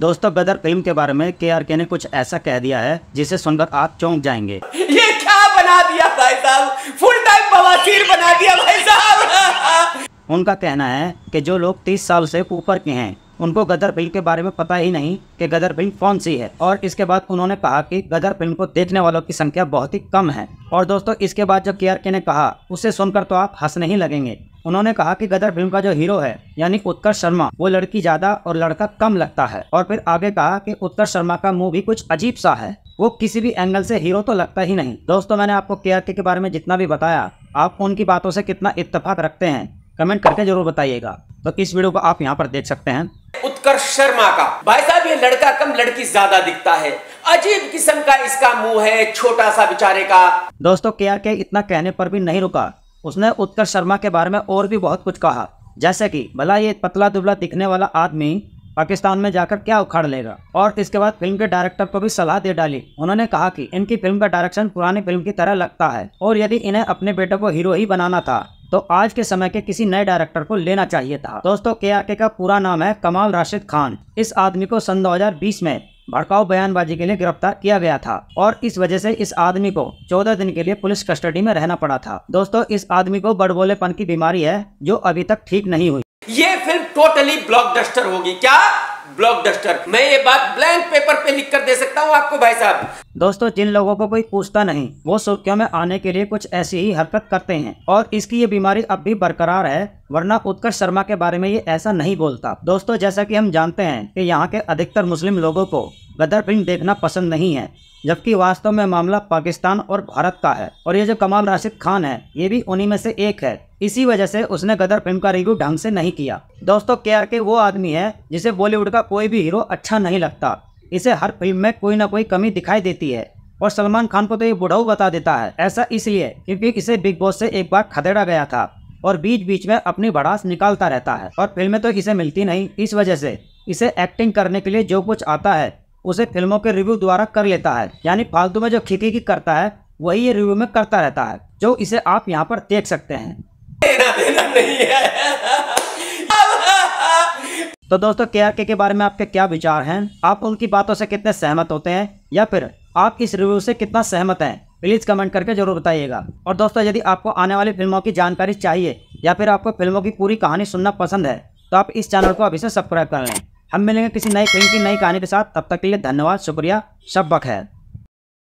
दोस्तों गदर फिल्म के बारे में के आर के ने कुछ ऐसा कह दिया है जिसे सुनकर आप चौंक जाएंगे ये क्या बना दिया भाई साहब फुल टाइम बवासीर बना दिया भाई साहब उनका कहना है कि जो लोग 30 साल से ऊपर के हैं उनको गदर फिल्म के बारे में पता ही नहीं कि गदर फिल्म कौन सी है और इसके बाद उन्होंने कहा कि गदर फिल्म को देखने वालों की संख्या बहुत ही कम है और दोस्तों इसके बाद जो के आर के ने कहा उसे सुनकर तो आप हंसने ही लगेंगे उन्होंने कहा कि गदर फिल्म का जो हीरो है यानी उत्कर्ष शर्मा वो लड़की ज्यादा और लड़का कम लगता है और फिर आगे कहा कि उत्कर्ष शर्मा का मुंह भी कुछ अजीब सा है वो किसी भी एंगल से हीरो तो लगता ही नहीं दोस्तों मैंने आपको के के बारे में जितना भी बताया आप उनकी बातों से कितना इतफाक रखते हैं कमेंट करके जरूर बताइएगा तो इस वीडियो को आप यहाँ पर देख सकते हैं उत्कर्ष शर्मा का भाई साहब ये लड़का कम लड़की ज्यादा दिखता है अजीब किस्म का इसका मुंह है छोटा सा बेचारे का दोस्तों के आर के इतना कहने पर भी नहीं रुका उसने उत्कर्ष शर्मा के बारे में और भी बहुत कुछ कहा जैसे कि भला ये पतला दुबला दिखने वाला आदमी पाकिस्तान में जाकर क्या उखाड़ लेगा और इसके बाद फिल्म के डायरेक्टर को भी सलाह दे डाली उन्होंने कहा कि इनकी फिल्म का डायरेक्शन पुरानी फिल्म की तरह लगता है और यदि इन्हें अपने बेटे को हीरो ही बनाना था तो आज के समय के किसी नए डायरेक्टर को लेना चाहिए था दोस्तों के का पूरा नाम है कमाल राशिद खान इस आदमी को सन दो में भड़काऊ बयानबाजी के लिए गिरफ्तार किया गया था और इस वजह से इस आदमी को चौदह दिन के लिए पुलिस कस्टडी में रहना पड़ा था दोस्तों इस आदमी को बड़बोलेपन की बीमारी है जो अभी तक ठीक नहीं हुई ये फिल्म टोटली ब्लॉकबस्टर होगी क्या ब्लॉक डस्टर मैं ये बात ब्लैंक पेपर पे लिख कर दे सकता हूँ आपको भाई साहब दोस्तों जिन लोगों को कोई पूछता नहीं वो सुर्खियों में आने के लिए कुछ ऐसी ही हरकत करते हैं और इसकी ये बीमारी अब भी बरकरार है वरना उत्कर्ष शर्मा के बारे में ये ऐसा नहीं बोलता दोस्तों जैसा कि हम जानते हैं कि यहाँ के अधिकतर मुस्लिम लोगों को गदर फिल्म देखना पसंद नहीं है जबकि वास्तव में मामला पाकिस्तान और भारत का है और ये जो कमाल राशिद खान है ये भी उन्हीं में से एक है इसी वजह से उसने गदर फिल्म का रिव्यू ढंग से नहीं किया दोस्तों के आर के वो आदमी है जिसे बॉलीवुड का कोई भी हीरो अच्छा नहीं लगता इसे हर फिल्म में कोई ना कोई कमी दिखाई देती है और सलमान खान को तो ये बुढ़ाऊ बता देता है ऐसा इसलिए क्योंकि इसे बिग बॉस से एक बार खदेड़ा गया था और बीच बीच में अपनी भड़ास निकालता रहता है और फिल्में तो इसे मिलती नहीं इस वजह से इसे एक्टिंग करने के लिए जो कुछ आता है उसे फिल्मों के रिव्यू द्वारा कर लेता है यानी फालतू में जो खिकी की करता है वही ये रिव्यू में करता रहता है जो इसे आप यहाँ पर देख सकते हैं देना देना नहीं है। तो दोस्तों के के बारे में आपके क्या विचार हैं आप उनकी बातों से कितने सहमत होते हैं या फिर आप इस रिव्यू से कितना सहमत हैं प्लीज़ कमेंट करके जरूर बताइएगा और दोस्तों यदि आपको आने वाली फिल्मों की जानकारी चाहिए या फिर आपको फिल्मों की पूरी कहानी सुनना पसंद है तो आप इस चैनल को अभी से सब्सक्राइब कर लें हम मिलेंगे किसी नई फिल्म की नई कहानी के साथ तब तक के लिए धन्यवाद शुक्रिया शब बखैर